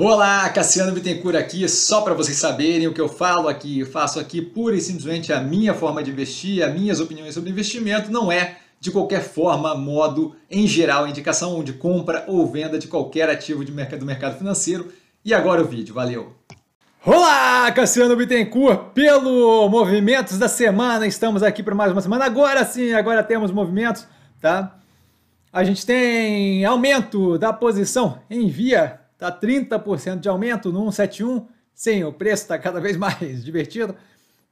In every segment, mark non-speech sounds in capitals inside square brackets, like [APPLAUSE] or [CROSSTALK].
Olá, Cassiano Bittencourt aqui, só para vocês saberem o que eu falo aqui, eu faço aqui pura e simplesmente a minha forma de investir, as minhas opiniões sobre investimento, não é de qualquer forma, modo, em geral, indicação de compra ou venda de qualquer ativo de mercado, do mercado financeiro. E agora o vídeo, valeu! Olá, Cassiano Bittencourt, pelo Movimentos da Semana, estamos aqui para mais uma semana, agora sim, agora temos movimentos, tá? A gente tem aumento da posição em via Tá 30% de aumento no 171. Sim, o preço está cada vez [LAUGHS] mais divertido.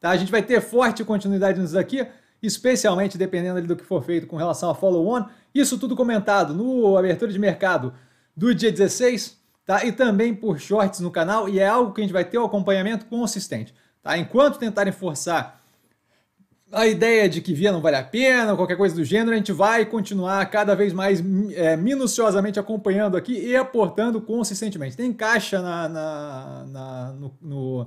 Tá? A gente vai ter forte continuidade nisso daqui, especialmente dependendo do que for feito com relação a follow-on. Isso tudo comentado no abertura de mercado do dia 16, tá? E também por shorts no canal, e é algo que a gente vai ter o um acompanhamento consistente, tá? Enquanto tentarem forçar a ideia de que via não vale a pena, qualquer coisa do gênero, a gente vai continuar cada vez mais é, minuciosamente acompanhando aqui e aportando consistentemente. Tem caixa na, na, na no, no,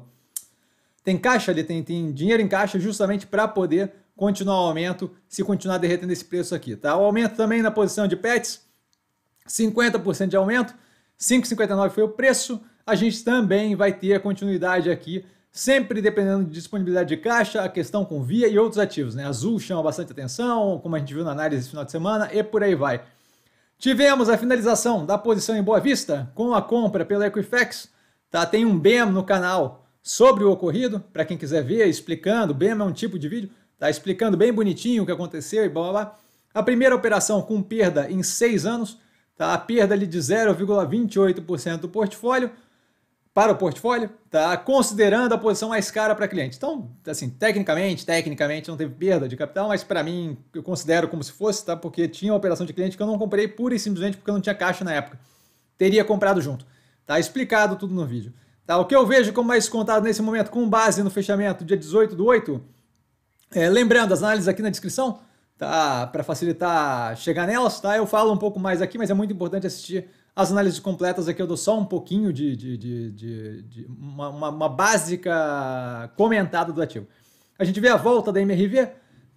Tem caixa ali, tem, tem dinheiro em caixa justamente para poder continuar o aumento se continuar derretendo esse preço aqui, tá? O aumento também na posição de pets, 50% de aumento, 5,59 foi o preço. A gente também vai ter continuidade aqui Sempre dependendo de disponibilidade de caixa, a questão com via e outros ativos. Né? Azul chama bastante atenção, como a gente viu na análise esse final de semana, e por aí vai. Tivemos a finalização da posição em Boa Vista com a compra pela Equifax. Tá? Tem um BEM no canal sobre o ocorrido, para quem quiser ver, explicando. BEM é um tipo de vídeo, tá explicando bem bonitinho o que aconteceu e blá blá blá. A primeira operação com perda em seis anos, tá? a perda ali de 0,28% do portfólio para o portfólio, tá? Considerando a posição mais cara para cliente. Então, assim, tecnicamente, tecnicamente não teve perda de capital, mas para mim eu considero como se fosse, tá? Porque tinha uma operação de cliente que eu não comprei pura e simplesmente porque eu não tinha caixa na época. Teria comprado junto. Tá explicado tudo no vídeo. Tá? O que eu vejo como mais contado nesse momento, com base no fechamento dia 18 do 8, é, lembrando, as análises aqui na descrição, tá? Para facilitar chegar nelas, tá? Eu falo um pouco mais aqui, mas é muito importante assistir as análises completas aqui eu dou só um pouquinho de, de, de, de, de uma, uma, uma, básica comentada do ativo. A gente vê a volta da MRV,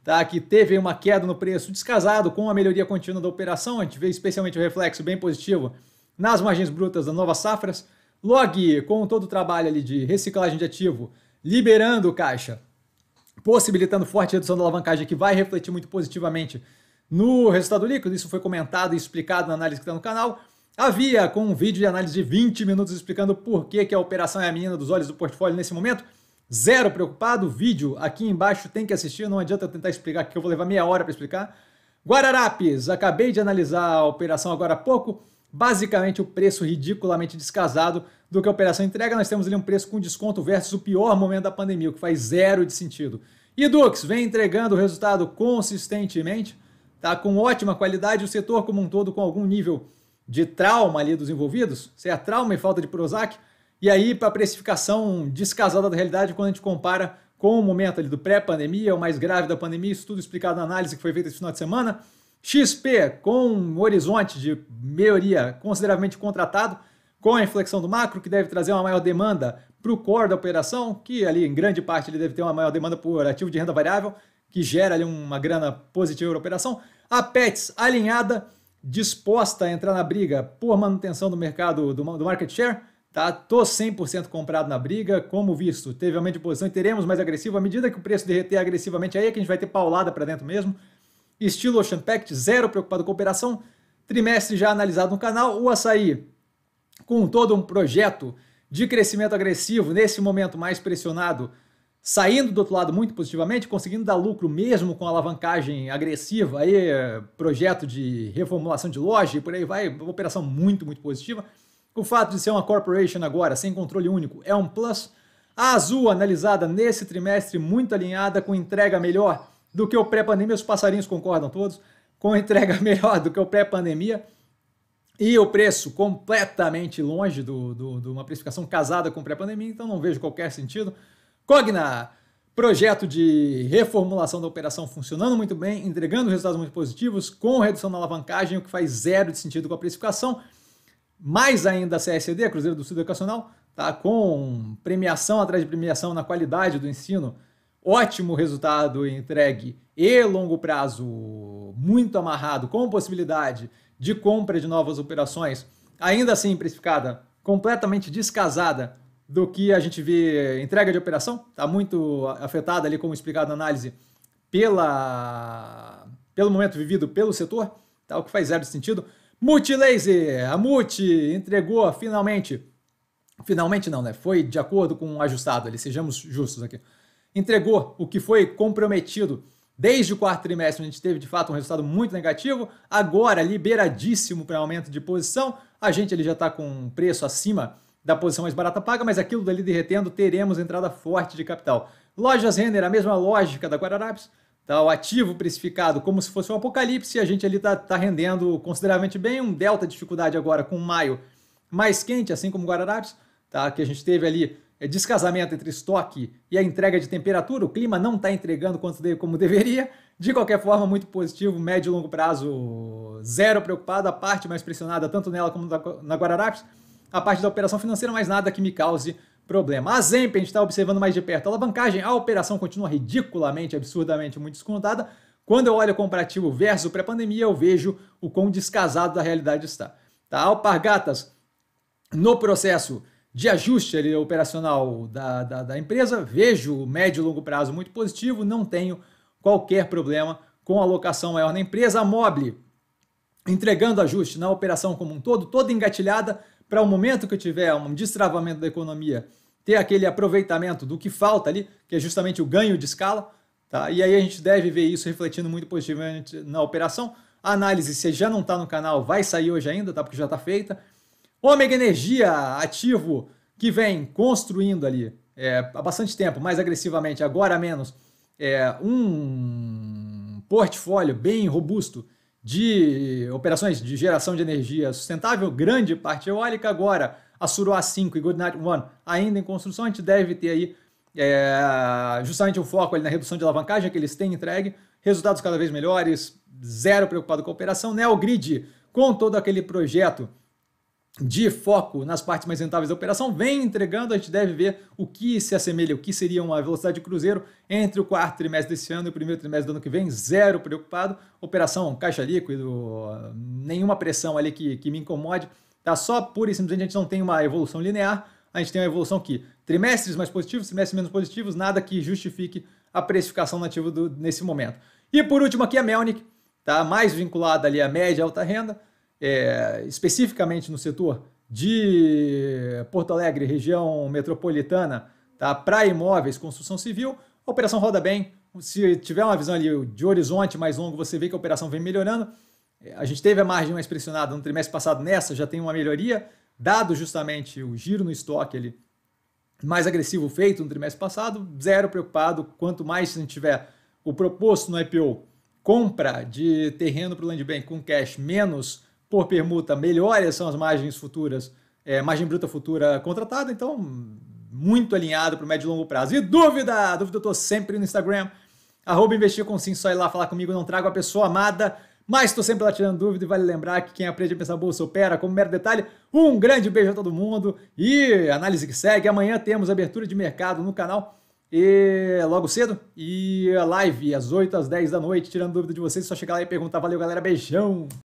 tá? que teve uma queda no preço descasado com a melhoria contínua da operação. A gente vê especialmente o reflexo bem positivo nas margens brutas das novas safras. Log, com todo o trabalho ali de reciclagem de ativo, liberando caixa, possibilitando forte redução da alavancagem que vai refletir muito positivamente no resultado líquido. Isso foi comentado e explicado na análise que está no canal. Havia com um vídeo de análise de 20 minutos explicando por que, que a operação é a menina dos olhos do portfólio nesse momento. Zero preocupado, vídeo aqui embaixo tem que assistir, não adianta eu tentar explicar que eu vou levar meia hora para explicar. Guararapes, acabei de analisar a operação agora há pouco. Basicamente o preço ridiculamente descasado do que a operação entrega, nós temos ali um preço com desconto versus o pior momento da pandemia, o que faz zero de sentido. E Dux vem entregando resultado consistentemente, tá com ótima qualidade, o setor como um todo com algum nível de trauma ali dos envolvidos, se é trauma e falta de Prozac, e aí para a precificação descasada da realidade quando a gente compara com o momento ali do pré-pandemia, o mais grave da pandemia, isso tudo explicado na análise que foi feita esse final de semana. XP com um horizonte de melhoria consideravelmente contratado, com a inflexão do macro, que deve trazer uma maior demanda para o core da operação, que ali em grande parte ele deve ter uma maior demanda por ativo de renda variável, que gera ali uma grana positiva para a operação. A PETS alinhada disposta a entrar na briga por manutenção do mercado, do, do market share, tá? Tô 100% comprado na briga, como visto, teve aumento de posição e teremos mais agressivo. À medida que o preço derreter agressivamente, aí é que a gente vai ter paulada para dentro mesmo. Estilo Ocean Pact, zero preocupado com operação. Trimestre já analisado no canal. O açaí, com todo um projeto de crescimento agressivo, nesse momento mais pressionado, saindo do outro lado muito positivamente, conseguindo dar lucro mesmo com alavancagem agressiva, aí projeto de reformulação de loja e por aí vai, uma operação muito, muito positiva. O fato de ser uma corporation agora, sem controle único, é um plus. A Azul, analisada nesse trimestre, muito alinhada com entrega melhor do que o pré-pandemia, os passarinhos concordam todos, com [LAUGHS] entrega melhor do que o pré-pandemia. E o preço completamente longe de do, do, do uma precificação casada com pré-pandemia, então não vejo qualquer sentido. Cogna, projeto de reformulação da operação funcionando muito bem, entregando resultados muito positivos, com redução na alavancagem, o que faz zero de sentido com a precificação. Mais ainda a CSD, Cruzeiro do Sul Educacional, tá com premiação atrás de premiação na qualidade do ensino, ótimo resultado entregue e longo prazo muito amarrado, com possibilidade de compra de novas operações, ainda assim precificada, completamente descasada do que a gente vê entrega de operação, está muito afetada ali, como explicado na análise, pela, pelo momento vivido pelo setor, tá? o que faz zero sentido. Multilaser, a Multi entregou finalmente, finalmente não, né? Foi de acordo com o ajustado ali, sejamos justos aqui. Entregou o que foi comprometido desde o quarto trimestre, a gente teve de fato um resultado muito negativo, agora liberadíssimo para aumento de posição, a gente ele já está com preço acima da posição mais barata paga, mas aquilo dali derretendo, teremos entrada forte de capital. Lojas Renner, a mesma lógica da Guararapes, tá, o ativo precificado como se fosse um apocalipse, a gente ali está tá rendendo consideravelmente bem, um delta de dificuldade agora com maio mais quente, assim como Guararapes, tá, que a gente teve ali é, descasamento entre estoque e a entrega de temperatura, o clima não está entregando quanto como deveria, de qualquer forma, muito positivo, médio e longo prazo, zero preocupado, a parte mais pressionada, tanto nela como na Guararapes, a parte da operação financeira, mas nada que me cause problema. A Zemp, a gente está observando mais de perto. A alavancagem, a operação continua ridiculamente, absurdamente muito descontada. Quando eu olho o comparativo versus pré-pandemia, eu vejo o quão descasado da realidade está. Tá? Alpargatas, no processo de ajuste ali, operacional da, da, da empresa, vejo o médio e longo prazo muito positivo, não tenho qualquer problema com alocação maior na empresa. A Mobile, entregando ajuste na operação como um todo, toda engatilhada, para o momento que tiver um destravamento da economia, ter aquele aproveitamento do que falta ali, que é justamente o ganho de escala, tá? E aí a gente deve ver isso refletindo muito positivamente na operação. A análise, se já não está no canal, vai sair hoje ainda, tá? Porque já está feita. Ômega Energia, ativo que vem construindo ali é, há bastante tempo, mais agressivamente, agora menos, é, um portfólio bem robusto de operações de geração de energia sustentável, grande parte eólica. Agora, a Suruá 5 e Goodnight One ainda em construção, a gente deve ter aí é, justamente um foco ali na redução de alavancagem que eles têm entregue, resultados cada vez melhores, zero preocupado com a operação. Neogrid, com todo aquele projeto de foco nas partes mais rentáveis da operação vem entregando, a gente deve ver o que se assemelha, o que seria uma velocidade de cruzeiro entre o quarto trimestre desse ano e o primeiro trimestre do ano que vem, zero preocupado, operação caixa líquido, nenhuma pressão ali que, que me incomode, tá? Só pura e simplesmente a gente não tem uma evolução linear, a gente tem uma evolução que trimestres mais positivos, trimestres menos positivos, nada que justifique a precificação nativa do, nesse momento. E por último aqui a Melnick, tá? Mais vinculada ali à média alta renda, é, especificamente no setor de Porto Alegre, região metropolitana, tá? para imóveis, construção civil, a operação roda bem. Se tiver uma visão ali de horizonte mais longo, você vê que a operação vem melhorando. É, a gente teve a margem mais pressionada no trimestre passado, nessa já tem uma melhoria, dado justamente o giro no estoque ali mais agressivo feito no trimestre passado, zero preocupado. Quanto mais a gente tiver o proposto no IPO, compra de terreno para o Land Bank com cash menos por permuta melhores são as margens futuras, é, margem bruta futura contratada, então muito alinhado para o médio e longo prazo. E dúvida? Dúvida eu estou sempre no Instagram, arroba investir com sim, só ir lá falar comigo, não trago a pessoa amada, mas estou sempre lá tirando dúvida e vale lembrar que quem aprende a pensar bolsa opera, como mero detalhe, um grande beijo a todo mundo e análise que segue, amanhã temos abertura de mercado no canal e logo cedo. E a live às 8, às 10 da noite, tirando dúvida de vocês. É só chegar lá e perguntar. Valeu, galera. Beijão!